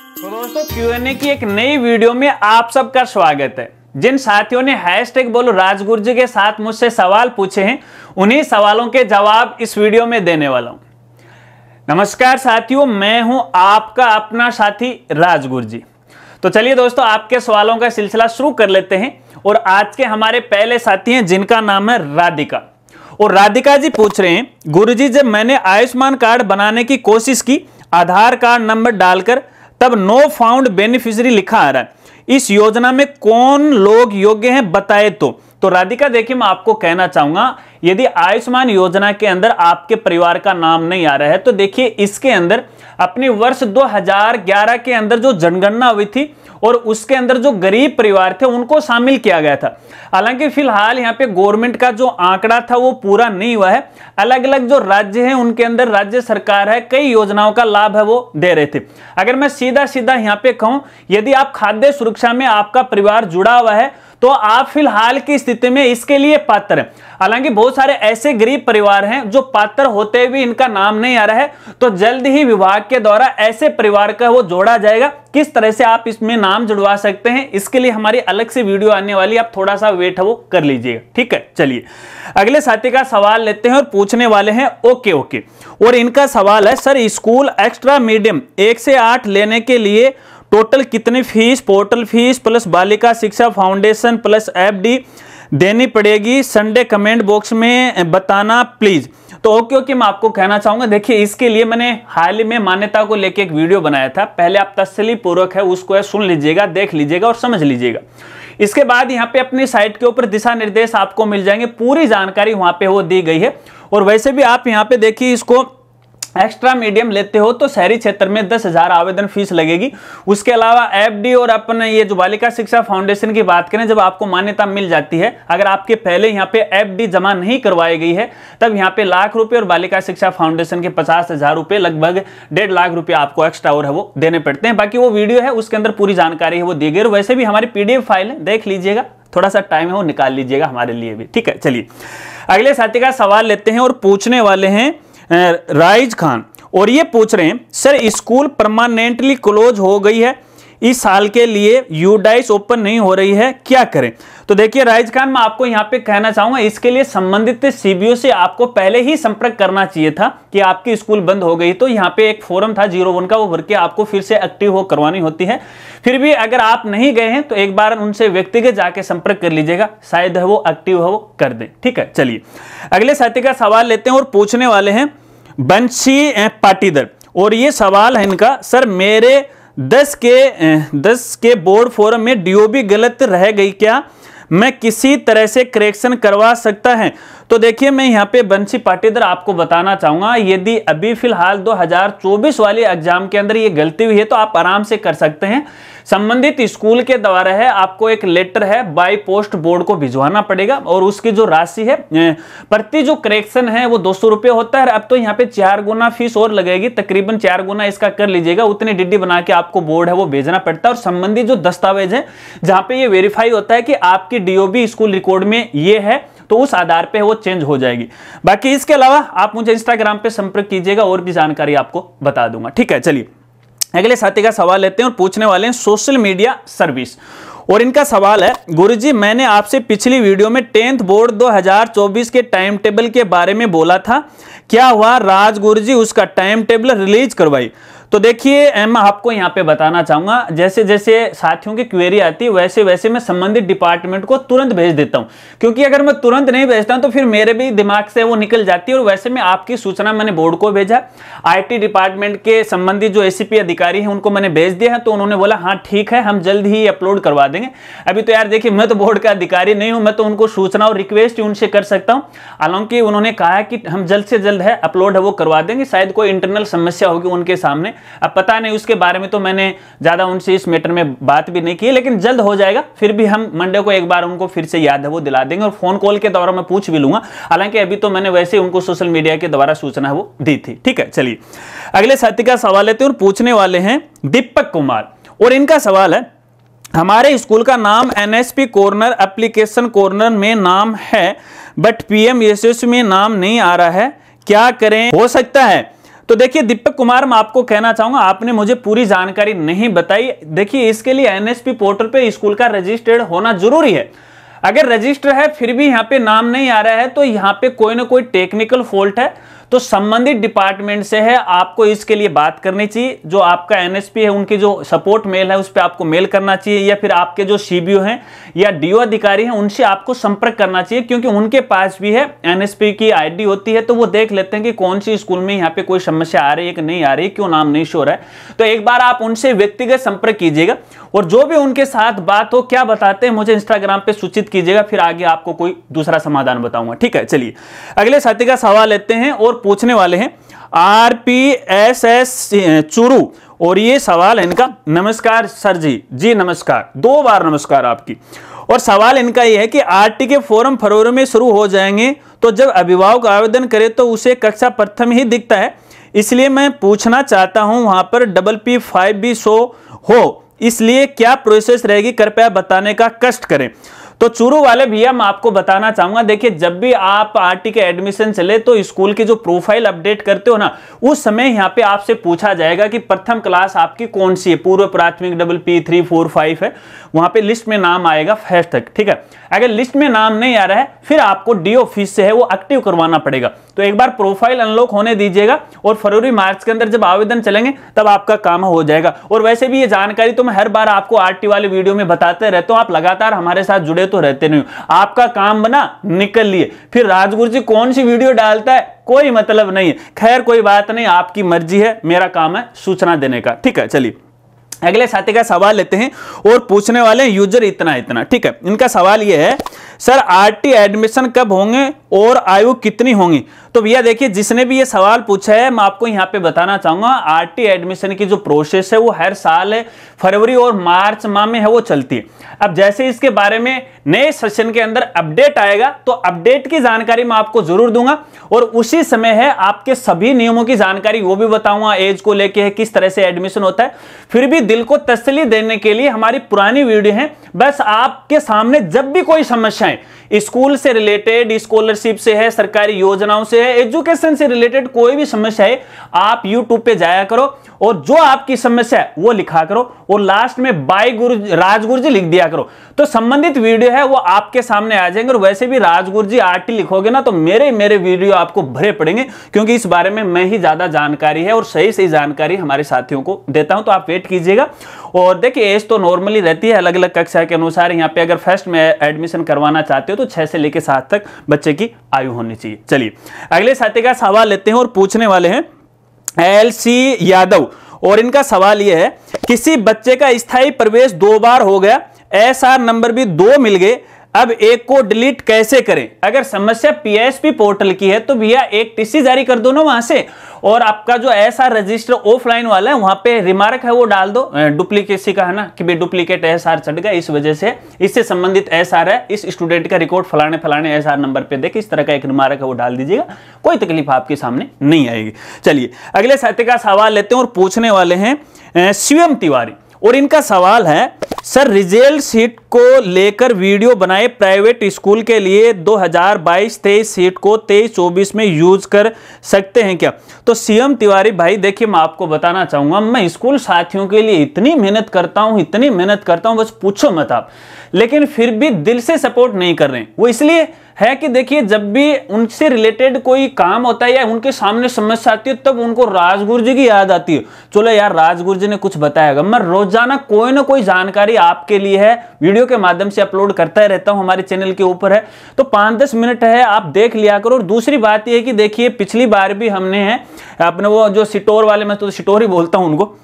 तो दोस्तों ए की एक नई वीडियो में आप सबका स्वागत है जिन साथियों ने टैग बोलो राजगुरु जी के साथ मुझसे सवाल पूछे हैं उन्हीं सवालों के जवाब इस वीडियो में देने वाला हूं नमस्कार साथियों मैं हूं आपका अपना साथी राजगुरु जी तो चलिए दोस्तों आपके सवालों का सिलसिला शुरू कर लेते हैं और आज के हमारे पहले साथी हैं जिनका नाम है राधिका और राधिका जी पूछ रहे हैं गुरु जी जब मैंने आयुष्मान कार्ड बनाने की कोशिश की आधार कार्ड नंबर डालकर तब नो फाउंड बेनिफिशरी लिखा आ रहा है इस योजना में कौन लोग योग्य हैं बताए तो तो राधिका देखिए मैं आपको कहना चाहूंगा यदि आयुष्मान योजना के अंदर आपके परिवार का नाम नहीं आ रहा है तो देखिए इसके अंदर अपनी वर्ष 2011 के अंदर जो जनगणना हुई थी और उसके अंदर जो गरीब परिवार थे उनको शामिल किया गया था हालांकि फिलहाल यहाँ पे गवर्नमेंट का जो आंकड़ा था वो पूरा नहीं हुआ है अलग अलग जो राज्य हैं उनके अंदर राज्य सरकार है कई योजनाओं का लाभ है वो दे रहे थे अगर मैं सीधा सीधा यहाँ पे कहूँ यदि आप खाद्य सुरक्षा में आपका परिवार जुड़ा हुआ है तो आप फिलहाल की स्थिति में इसके लिए पात्र हालांकि बहुत सारे ऐसे गरीब परिवार हैं जो पात्र होते हुए इनका नाम नहीं आ रहा है तो जल्द ही विभाग के द्वारा ऐसे परिवार का वो जोड़ा जाएगा किस तरह से आप इसमें नाम जुड़वा सकते हैं इसके लिए हमारी अलग से वीडियो आने वाली आप थोड़ा सा वेट है वो कर लीजिएगा ठीक है चलिए अगले साथी का सवाल लेते हैं और पूछने वाले हैं ओके ओके और इनका सवाल है सर स्कूल एक्स्ट्रा मीडियम एक से आठ लेने के लिए टोटल कितनी फीस पोर्टल फीस प्लस बालिका शिक्षा फाउंडेशन प्लस एफडी देनी पड़ेगी संडे कमेंट बॉक्स में बताना प्लीज़ तो ओके ओके मैं आपको कहना चाहूंगा देखिए इसके लिए मैंने हाल ही में मान्यता को लेकर एक वीडियो बनाया था पहले आप तस्ली पूर्वक है उसको है सुन लीजिएगा देख लीजिएगा और समझ लीजिएगा इसके बाद यहाँ पे अपनी साइट के ऊपर दिशा निर्देश आपको मिल जाएंगे पूरी जानकारी वहाँ पे वो दी गई है और वैसे भी आप यहाँ पे देखिए इसको एक्स्ट्रा मीडियम लेते हो तो शहरी क्षेत्र में दस हजार आवेदन फीस लगेगी उसके अलावा एफडी और अपने ये जो बालिका शिक्षा फाउंडेशन की बात करें जब आपको मान्यता मिल जाती है अगर आपके पहले यहाँ पे एफडी जमा नहीं करवाई गई है तब यहाँ पे लाख रुपए और बालिका शिक्षा फाउंडेशन के पचास हजार रुपये लगभग डेढ़ लाख रुपये आपको एक्स्ट्रा और है वो देने पड़ते हैं बाकी वो वीडियो है उसके अंदर पूरी जानकारी है वो दी गई और वैसे भी हमारी पी फाइल है देख लीजिएगा थोड़ा सा टाइम है वो निकाल लीजिएगा हमारे लिए भी ठीक है चलिए अगले साथी का सवाल लेते हैं और पूछने वाले हैं राइज खान और ये पूछ रहे हैं सर स्कूल परमानेंटली क्लोज हो गई है इस साल के लिए यूडाइस ओपन नहीं हो रही है क्या करें तो देखिए राइज खान मैं आपको यहाँ पे कहना चाहूंगा इसके लिए संबंधित सीबीओ से आपको पहले ही संपर्क करना चाहिए था कि आपकी स्कूल बंद हो गई तो यहाँ पे एक फोरम था जीरो वन का वो भर के आपको फिर से एक्टिव हो करवानी होती है फिर भी अगर आप नहीं गए हैं तो एक बार उनसे व्यक्तिगत जाके संपर्क कर लीजिएगा शायद वो एक्टिव हो कर दे ठीक है चलिए अगले साथी का सवाल लेते हैं और पूछने वाले हैं बंशी पाटीदर और ये सवाल है इनका सर मेरे दस के दस के बोर्ड फोरम में डीओबी गलत रह गई क्या मैं किसी तरह से करेक्शन करवा सकता है तो देखिए मैं यहाँ पे बंशी पाटीदार आपको बताना चाहूँगा यदि अभी फिलहाल 2024 वाले एग्जाम के अंदर ये गलती हुई है तो आप आराम से कर सकते हैं संबंधित स्कूल के द्वारा है आपको एक लेटर है बाई पोस्ट बोर्ड को भिजवाना पड़ेगा और उसकी जो राशि है प्रति जो करेक्शन है वो दो रुपए होता है अब तो यहाँ पे चार गुना फीस और लगेगी तकरीबन चार गुना इसका कर लीजिएगा उतनी डिड्डी बना के आपको बोर्ड है वो भेजना पड़ता है और संबंधित जो दस्तावेज है जहां पे ये वेरीफाई होता है कि आपकी डीओबी स्कूल रिकॉर्ड में ये है तो उस आधार पे वो चेंज हो जाएगी बाकी इसके अलावा आप मुझे इंस्टाग्राम पे संपर्क कीजिएगा और भी जानकारी आपको बता दूंगा ठीक है चलिए अगले साथी का सवाल लेते हैं और पूछने वाले हैं सोशल मीडिया सर्विस और इनका सवाल है गुरुजी मैंने आपसे पिछली वीडियो में टेंथ बोर्ड 2024 के टाइम टेबल के बारे में बोला था क्या हुआ राज गुरुजी उसका टाइम टेबल रिलीज करवाई तो देखिए मैं आपको यहाँ पे बताना चाहूंगा जैसे जैसे साथियों की क्वेरी आती है वैसे वैसे मैं संबंधित डिपार्टमेंट को तुरंत भेज देता हूँ क्योंकि अगर मैं तुरंत नहीं भेजता हूँ तो फिर मेरे भी दिमाग से वो निकल जाती है और वैसे में आपकी सूचना मैंने बोर्ड को भेजा आई डिपार्टमेंट के संबंधित जो एस अधिकारी हैं उनको मैंने भेज दिया है तो उन्होंने बोला हाँ ठीक है हम जल्द ही अपलोड करवा देंगे अभी तो यार देखिए मैं तो बोर्ड का अधिकारी नहीं हूँ मैं तो उनको सूचना और रिक्वेस्ट उनसे कर सकता हूँ हालांकि उन्होंने कहा कि हम जल्द से जल्द है अपलोड है वो करवा देंगे शायद कोई इंटरनल समस्या होगी उनके सामने अब पता नहीं उसके बारे में तो मैंने ज़्यादा उनसे इस मैटर में बात भी नहीं की लेकिन जल्द हो जाएगा फिर भी हम मंडे को एक बार उनको फिर से याद है वो दिला देंगे और फोन कॉल के द्वारा मैं पूछ भी लूंगा हालांकि अभी तो मैंने वैसे उनको सोशल मीडिया के द्वारा सूचना वो दी थी ठीक है चलिए अगले साथी का सवाल लेते हैं और पूछने वाले हैं दीपक कुमार और इनका सवाल है हमारे स्कूल का नाम एनएसपी कॉर्नर एप्लीकेशन कॉर्नर में नाम है बट पीएम में नाम नहीं आ रहा है क्या करें हो सकता है तो देखिए दीपक कुमार मैं आपको कहना चाहूंगा आपने मुझे पूरी जानकारी नहीं बताई देखिए इसके लिए एनएसपी पोर्टल पे स्कूल का रजिस्टर्ड होना जरूरी है अगर रजिस्टर है फिर भी यहाँ पे नाम नहीं आ रहा है तो यहाँ पे कोई ना कोई टेक्निकल फॉल्ट है तो संबंधित डिपार्टमेंट से है आपको इसके लिए बात करनी चाहिए जो आपका एनएसपी है उनकी जो सपोर्ट मेल है उस पर आपको मेल करना चाहिए या फिर आपके जो सीबीओ हैं या डीओ अधिकारी हैं उनसे आपको संपर्क करना चाहिए क्योंकि उनके पास भी है एनएसपी की आईडी होती है तो वो देख लेते हैं कि कौन सी स्कूल में यहाँ पे कोई समस्या आ रही है कि नहीं आ रही क्यों नाम नहीं शो रहा है तो एक बार आप उनसे व्यक्तिगत संपर्क कीजिएगा और जो भी उनके साथ बात हो क्या बताते हैं मुझे इंस्टाग्राम पर सूचित कीजिएगा फिर आगे आपको कोई दूसरा समाधान बताऊंगा ठीक है चलिए अगले साथी का सवाल लेते हैं और और पूछने वाले हैं R P S S Churu और ये सवाल इनका नमस्कार सर जी जी नमस्कार दो बार नमस्कार आपकी और सवाल इनका ये है कि आरटी के फॉरम फरवरी में शुरू हो जाएंगे तो जब अभिभावक आवेदन करे तो उसे कक्षा प्रथम ही दिखता है इसलिए मैं पूछना चाहता हूं वहां पर डबल पी फाइव भी शो हो इसलिए क्या प्रोसेस रहेगी कृपया बताने का कष्ट करें तो चूरू वाले भैया मैं आपको बताना चाहूंगा देखिए जब भी आप आरटी के एडमिशन चले तो स्कूल की जो प्रोफाइल अपडेट करते हो ना उस समय यहाँ पे आपसे पूछा जाएगा कि प्रथम क्लास आपकी कौन सी है पूर्व प्राथमिक double P three four five है वहां पे लिस्ट में नाम आएगा फर्स्ट तक ठीक है अगर लिस्ट में नाम नहीं आ रहा है फिर आपको डी ऑफिस से है वो एक्टिव करवाना पड़ेगा तो एक बार प्रोफाइल अनलॉक होने दीजिएगा और फरवरी मार्च के अंदर जब आवेदन चलेंगे तब आपका काम हो जाएगा और वैसे भी ये जानकारी तो मैं हर बार आपको आरटी वाले वीडियो में बताते रहता हूँ आप लगातार हमारे साथ जुड़े रहते तो रहते नहीं आपका काम बना निकल लिए फिर राजगुरु जी कौन सी वीडियो डालता है कोई मतलब नहीं है खैर कोई बात नहीं आपकी मर्जी है मेरा काम है सूचना देने का ठीक है चलिए अगले साथी का सवाल लेते हैं और पूछने वाले यूजर इतना इतना ठीक है इनका सवाल यह है सर आरटी एडमिशन कब होंगे और आयु कितनी होंगी तो भैया देखिए जिसने भी ये सवाल पूछा है मैं आपको यहाँ पे बताना चाहूंगा आरटी एडमिशन की जो प्रोसेस है वो हर साल फरवरी और मार्च माह में है वो चलती है अब जैसे इसके बारे में नए सेशन के अंदर अपडेट आएगा तो अपडेट की जानकारी मैं आपको जरूर दूंगा और उसी समय है आपके सभी नियमों की जानकारी वो भी बताऊंगा एज को लेके किस तरह से एडमिशन होता है फिर भी दिल को तसली देने के लिए हमारी पुरानी वीडियो है बस आपके सामने जब भी कोई समस्याएं स्कूल से रिलेटेड स्कॉलर स्पॉन्सरशिप से है सरकारी योजनाओं से है एजुकेशन से रिलेटेड कोई भी समस्या है आप यूट्यूब पे जाया करो और जो आपकी समस्या है वो लिखा करो और लास्ट में बाई गुरु राजगुरु जी लिख दिया करो तो संबंधित वीडियो है वो आपके सामने आ जाएंगे और वैसे भी राजगुरु जी आर लिखोगे ना तो मेरे मेरे वीडियो आपको भरे पड़ेंगे क्योंकि इस बारे में मैं ही ज्यादा जानकारी है और सही सही जानकारी हमारे साथियों को देता हूं तो आप वेट कीजिएगा और देखिए एज तो नॉर्मली रहती है अलग अलग कक्षा के अनुसार यहाँ पे अगर फर्स्ट में एडमिशन करवाना चाहते हो तो छह से लेकर सात तक बच्चे की आयु होनी चाहिए चलिए अगले साथी का सवाल लेते हैं और पूछने वाले हैं एल सी यादव और इनका सवाल यह है किसी बच्चे का स्थायी प्रवेश दो बार हो गया एस आर नंबर भी दो मिल गए अब एक को डिलीट कैसे करें अगर समस्या पीएसपी पोर्टल की है तो भैया एक टीसी जारी कर दो ना वहां से और आपका जो एसआर रजिस्टर ऑफलाइन वाला है वहां पे रिमार्क है वो डाल दो डुप्लीकेसी का है ना कि भाई डुप्लीकेट एसआर चढ़ गया इस वजह से इससे संबंधित एसआर है इस स्टूडेंट का रिकॉर्ड फलाने फलाने एसआर नंबर पे देख इस तरह का एक रिमार्क है वो डाल दीजिएगा कोई तकलीफ आपके सामने नहीं आएगी चलिए अगले सत्य का सवाल लेते हैं और पूछने वाले हैं शिवम तिवारी और इनका सवाल है सर रिजल्ट सीट को लेकर वीडियो बनाए प्राइवेट स्कूल के लिए 2022-23 सीट को 23-24 में यूज कर सकते हैं क्या तो सीएम तिवारी भाई देखिए मैं आपको बताना चाहूंगा मैं स्कूल साथियों के लिए इतनी मेहनत करता हूं इतनी मेहनत करता हूं बस पूछो मत आप लेकिन फिर भी दिल से सपोर्ट नहीं कर रहे वो इसलिए है कि देखिए जब भी उनसे रिलेटेड कोई काम होता है या उनके सामने समस्या आती है तब उनको राजगुरु जी की याद आती है चलो यार राजगुरु जी ने कुछ बताया मैं रोजाना कोई ना कोई जानकारी आपके लिए है वीडियो के माध्यम से अपलोड करता ही रहता हूं हमारे चैनल के ऊपर है तो पांच दस मिनट है आप देख लिया करो और दूसरी बात यह कि देखिए पिछली बार भी हमने अपने वो जो सिटोर वाले मैं तो सिटोर ही बोलता हूं उनको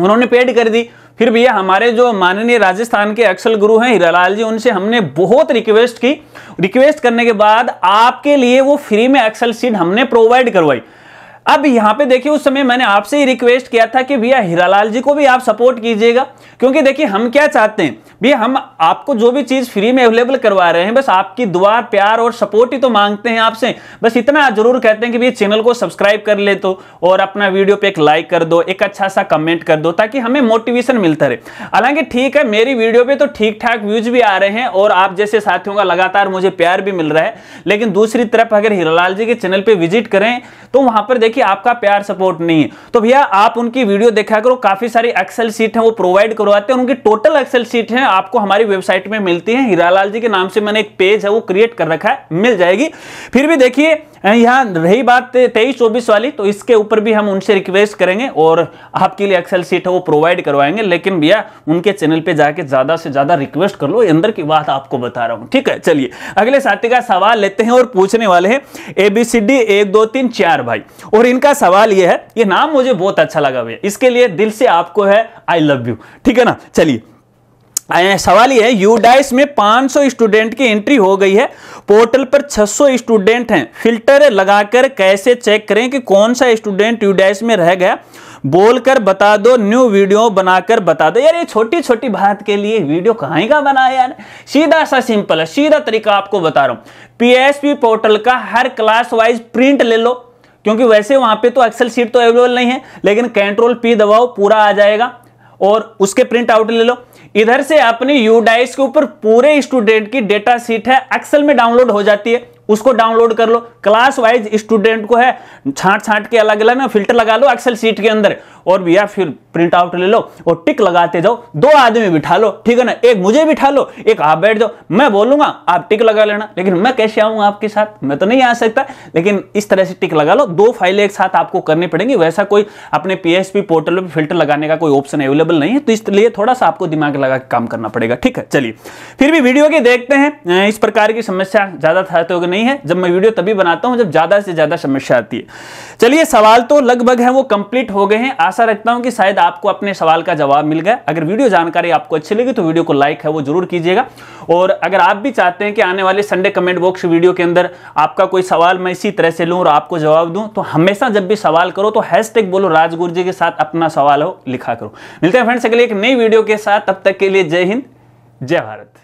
उन्होंने पेड कर दी फिर भैया हमारे जो माननीय राजस्थान के अक्सल गुरु हैं हीरालाल जी उनसे हमने बहुत रिक्वेस्ट की रिक्वेस्ट करने के बाद आपके लिए वो फ्री में एक्सल सीट हमने प्रोवाइड करवाई अब यहां पे देखिए उस समय मैंने आपसे ही रिक्वेस्ट किया था कि भैया हीरालाल जी को भी आप सपोर्ट कीजिएगा क्योंकि देखिए हम क्या चाहते हैं भैया हम आपको जो भी चीज़ फ्री में अवेलेबल करवा रहे हैं बस आपकी दुआ प्यार और सपोर्ट ही तो मांगते हैं आपसे बस इतना जरूर कहते हैं कि भैया चैनल को सब्सक्राइब कर ले तो और अपना वीडियो पे एक लाइक कर दो एक अच्छा सा कमेंट कर दो ताकि हमें मोटिवेशन मिलता रहे हालांकि ठीक है मेरी वीडियो पे तो ठीक ठाक व्यूज भी आ रहे हैं और आप जैसे साथियों का लगातार मुझे प्यार भी मिल रहा है लेकिन दूसरी तरफ अगर हीरालाल जी के चैनल पर विजिट करें तो वहां पर कि आपका प्यार सपोर्ट नहीं है तो भैया आप उनकी वीडियो देखा करो काफी सारी एक्सेल सीट है वो प्रोवाइड करवाते हैं उनकी टोटल एक्सेल सीट है आपको हमारी वेबसाइट में मिलती है हीरालाल जी के नाम से मैंने एक पेज है वो क्रिएट कर रखा है मिल जाएगी फिर भी देखिए यहाँ रही बात तेईस चौबीस वाली तो इसके ऊपर भी हम उनसे रिक्वेस्ट करेंगे और आपके लिए एक्सेल सीट है वो प्रोवाइड करवाएंगे लेकिन भैया उनके चैनल पे जाके ज्यादा से ज्यादा रिक्वेस्ट कर लो अंदर की बात आपको बता रहा हूँ ठीक है चलिए अगले साथी का सवाल लेते हैं और पूछने वाले हैं एबीसीडी एक दो तीन चार भाई और इनका सवाल ये है ये नाम मुझे बहुत अच्छा लगा भैया इसके लिए दिल से आपको है आई लव यू ठीक है ना चलिए सवाल ये है यूडाइस में 500 स्टूडेंट की एंट्री हो गई है पोर्टल पर 600 स्टूडेंट हैं फिल्टर लगाकर कैसे चेक करें कि कौन सा स्टूडेंट यूडाइस में रह गया बोलकर बता दो न्यू वीडियो बनाकर बता दो यार ये छोटी छोटी बात के लिए वीडियो कहा का बनाया यार सीधा सा सिंपल है सीधा तरीका आपको बता रहा हूं पीएसपी पोर्टल का हर क्लास वाइज प्रिंट ले लो क्योंकि वैसे वहां पे तो एक्सेल सीट तो अवेलेबल नहीं है लेकिन कंट्रोल पी दबाओ पूरा आ जाएगा और उसके प्रिंट आउट ले लो इधर से अपनी यूडाइस के ऊपर पूरे स्टूडेंट की डेटा सीट है एक्सेल में डाउनलोड हो जाती है उसको डाउनलोड कर लो क्लास वाइज स्टूडेंट को है छाट छाट के अलग अलग ना फिल्टर लगा लो एक्सेल सीट के अंदर और भैया फिर प्रिंट आउट ले लो और टिक लगाते जाओ दो आदमी बिठा लो ठीक है ना एक मुझे बिठा लो एक आप बैठ जाओ मैं बोलूंगा आप टिक लगा लेना लेकिन मैं कैसे आऊंगा आपके साथ मैं तो नहीं आ सकता लेकिन इस तरह से टिक लगा लो दो फाइलें एक साथ आपको करनी पड़ेंगी वैसा कोई अपने पी पोर्टल पर फिल्टर लगाने का कोई ऑप्शन अवेलेबल नहीं है तो इसलिए थोड़ा सा आपको दिमाग लगा के काम करना पड़ेगा ठीक है चलिए फिर भी वीडियो के देखते हैं इस प्रकार की समस्या ज़्यादा था तो नहीं है जब मैं वीडियो तभी बनाता हूँ जब ज़्यादा से ज़्यादा समस्या आती है चलिए सवाल तो लगभग है वो कंप्लीट हो गए हैं आशा रखता हूं कि शायद आपको अपने सवाल का जवाब मिल गया अगर वीडियो जानकारी आपको अच्छी लगी तो वीडियो को लाइक है वो जरूर कीजिएगा और अगर आप भी चाहते हैं कि आने वाले संडे कमेंट बॉक्स वीडियो के अंदर आपका कोई सवाल मैं इसी तरह से लूँ और आपको जवाब दूँ तो हमेशा जब भी सवाल करो तो हैश बोलो राजगुरु जी के साथ अपना सवाल हो लिखा करो मिलते हैं फ्रेंड्स अगले एक नई वीडियो के साथ तब तक के लिए जय हिंद जय भारत